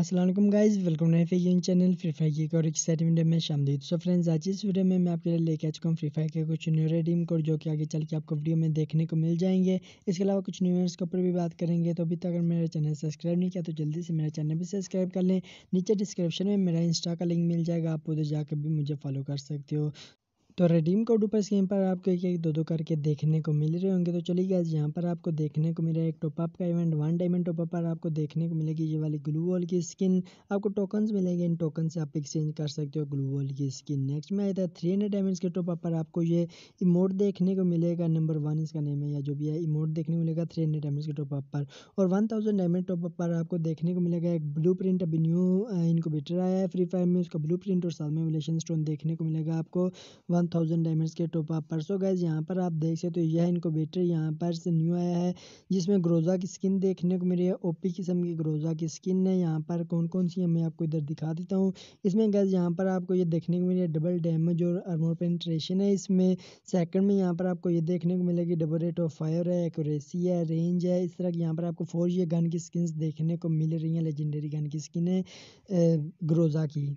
Aslam guys welcome है channel free fire की और एक्साइट वीडियो में शामदीद तो फ्रेंड्स आज इस वीडियो में मैं आपके लिए लेके आ चुका हूँ फ्री फायर के कुछ न्यू रेडीम कोड जो कि आगे चल के आपको वीडियो में देखने को मिल जाएंगे इसके अलावा कुछ न्यूज़ के ऊपर भी बात करेंगे तो अभी तक अगर मेरा चैनल सब्सक्राइब नहीं किया तो जल्दी से मेरा चैनल भी सब्सक्राइब कर लें नीचे डिस्क्रिप्शन में मेरा इंस्टा का लिंक मिल जाएगा आप उधर जाकर भी मुझे फॉलो कर सकते हो तो रेडीम कोड ऊपर स्क्रीन पर आपको एक एक दो दो करके देखने को मिल रहे होंगे तो चलिए गैस यहाँ पर आपको देखने को मिला एक टॉपअप का इवेंट वन डायमंड टॉपअप पर आपको देखने को मिलेगी ये वाली ग्लू वॉल की स्किन आपको टोकन्स मिलेंगे इन टोकन से आप एक्सचेंज कर सकते हो ग्लू वॉल की स्किन नेक्स्ट में आया था थ्री हंड्रेड डायमंड के टॉपअप पर आपको ये इमोट देखने को मिलेगा नंबर वन इसका नेम है या जो भी है इमोट देखने को मिलेगा थ्री हंड्रेड डायमंड के टॉपअप पर और वन थाउजेंड डायमंड टॉपअप पर आपको देखने को मिलेगा एक ब्लू प्रिंट अभी न्यू इनको बिटर आया है फ्री फायर में उसका ब्लू प्रिंट और साथ में स्टोन देखने को मिलेगा आपको वन थाउजेंड डायमंड्स के टॉप अप पर सो गैस यहाँ पर आप देख सकते हो यह इनक्यूबेटर यहाँ पर से न्यू आया है जिसमें ग्रोजा की स्किन देखने को मिली है ओपी किस्म की ग्रोजा की स्किन है यहाँ पर कौन कौन सी है मैं आपको इधर दिखा देता हूँ इसमें गैस यहाँ पर आपको ये देखने को मिली है डबल डैमेज और अरमोर पेंट्रेशन है इसमें सेकंड में यहाँ पर आपको ये देखने को मिलेगी डबल रेट ऑफ फायर है एकोरेसी है रेंज है इस तरह की यहाँ पर आपको फोर ये गन की स्किन देखने को मिल रही हैं लेजेंडरी गन की स्किन है ग्रोजा की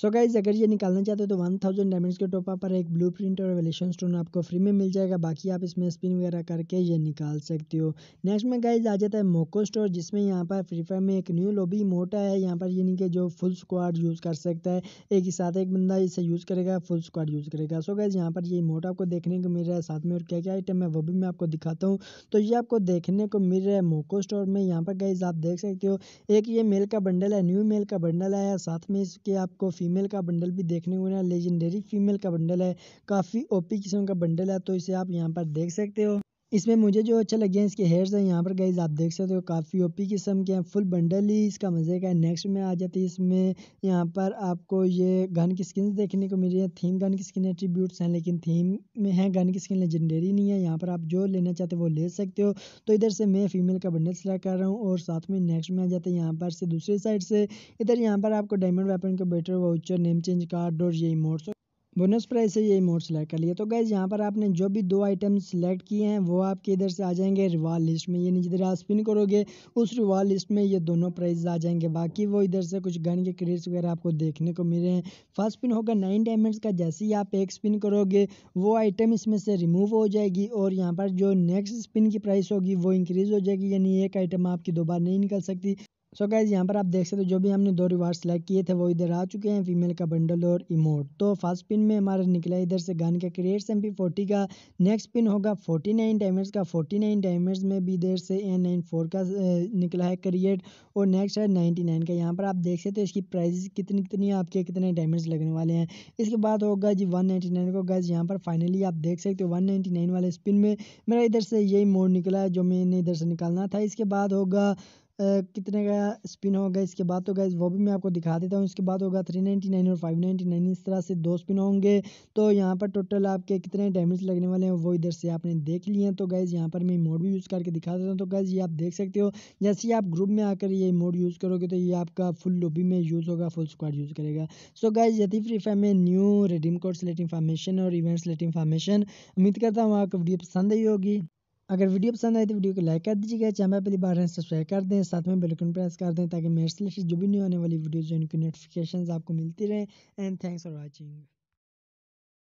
सो गाइज अगर ये निकालना चाहते हो तो वन थाउजेंड डायमंड्स के टॉप पर एक ब्लू प्रिंट और वेलेशन स्टोन आपको फ्री में मिल जाएगा बाकी आप इसमें स्पिन वगैरह करके ये निकाल सकते हो नेक्स्ट में गाइज आ जाता है मोको स्टोर जिसमें यहाँ पर फ्री फायर में एक न्यू लॉबी मोटा है यहाँ पर यानी कि जो फुल स्क्वाड यूज़ कर सकता है एक ही साथ एक बंदा इसे यूज़ करेगा फुल स्क्वाड यूज़ करेगा सो गाइज यहाँ पर ये मोटा आपको देखने को मिल रहा है साथ में और क्या क्या आइटम है वो भी मैं आपको दिखाता हूँ तो ये आपको देखने को मिल रहा है मोको स्टोर में यहाँ पर गाइज आप देख सकते हो एक ये मेल का बंडल है न्यू मेल का बंडल है साथ में इसके आपको फीमेल का बंडल भी देखने को मिला लेजेंडरी फीमेल का बंडल है काफी ओपी किस्म का बंडल है तो इसे आप यहां पर देख सकते हो। इसमें मुझे जो अच्छा लग गया इसके हेयर्स हैं यहाँ पर गाइज आप देख सकते हो काफ़ी ओपी किस्म के हैं फुल बंडल ही इसका मज़े का है नेक्स्ट में आ जाती है इसमें यहाँ पर आपको ये गन की स्किन देखने को मिल रही है थीम गन की स्किन एट्रीब्यूट्स हैं लेकिन थीम में है गन की स्किन लेजेंडरी नहीं है यहाँ पर आप जो लेना चाहते हो वो ले सकते हो तो इधर से मैं फीमेल का बंडल सिलेक्ट कर रहा हूँ और साथ में नेक्स्ट में आ जाते हैं यहाँ पर से दूसरी साइड से इधर यहाँ पर आपको डायमंड वेपन का better voucher name change card और ये इमोट्स बोनस प्राइस से ये इमोट सेलेक्ट कर लिया तो गैस यहाँ पर आपने जो भी दो आइटम सेलेक्ट किए हैं वो आपके इधर से आ जाएंगे रिवाल लिस्ट में नीचे इधर आप स्पिन करोगे उस रिवाल लिस्ट में ये दोनों प्राइज आ जाएंगे बाकी वो इधर से कुछ गन के क्रेड्स वगैरह आपको देखने को मिले हैं फर्स्ट स्पिन होगा नाइन डायमंड्स का जैसे ही आप एक स्पिन करोगे वो आइटम इसमें से रिमूव हो जाएगी और यहाँ पर जो नेक्स्ट स्पिन की प्राइस होगी वो इंक्रीज़ हो जाएगी यानी एक आइटम आपकी दोबारा नहीं निकल सकती सो so गैज़ यहाँ पर आप देख सकते हो जो भी हमने दो रिवार्ड सेलेक्ट किए थे वो इधर आ चुके हैं फीमेल का बंडल और इमोट तो फर्स्ट पिन में हमारा निकला इधर से गन का क्रिएट्स एम फोर्टी का नेक्स्ट पिन होगा फोर्टी नाइन डायमंड्स का फोर्टी नाइन डायमंड्स में भी इधर से एन नाइन फोर का निकला है क्रिएट और नेक्स्ट है नाइन्टी नाइन का यहाँ पर आप देख सकते हो इसकी प्राइजेस कितनी कितनी आपके कितने डायमंड्स लगने वाले हैं इसके बाद होगा जी वन नाइन्टी नाइन को गैज़ यहाँ पर फाइनली आप देख सकते हो वन नाइन्टी नाइन वाले स्पिन में मेरा इधर से यही मोड निकला है जो मैंने इधर से निकालना था इसके बाद होगा कितने का स्पिन होगा इसके बाद तो गाइज़ वो भी मैं आपको दिखा देता हूँ इसके बाद होगा थ्री नाइन्टी नाइन और फाइव नाइन्टी नाइन इस तरह से दो स्पिन होंगे तो यहाँ पर टोटल आपके कितने डैमेज लगने वाले हैं वो इधर से आपने देख लिए हैं तो गाइज़ यहाँ पर मैं मोड भी यूज़ करके दिखा देता हूँ तो गाइज़ ये आप देख सकते हो जैसे ही आप ग्रुप में आकर ये मोड यूज़ करोगे तो ये आपका फुल लोबी में यूज़ होगा फुल स्क्वाड यूज़ करेगा सो गाइज यदि फ्री फायर में new redeem code select information और इवेंट सेलेक्ट इन्फॉर्मेशन उम्मीद करता हूँ आपको वीडियो पसंद ही होगी अगर वीडियो पसंद आए तो वीडियो को लाइक कर दीजिएगा चैनल पहली बार हैं सब्सक्राइब कर दें साथ में बेलकन प्रेस कर दें ताकि मेरे से जो भी न्यू आने वाली वीडियोज़ हैं उनकी नोटिफिकेशन आपको मिलती रहे एंड थैंक्स फॉर वॉचिंग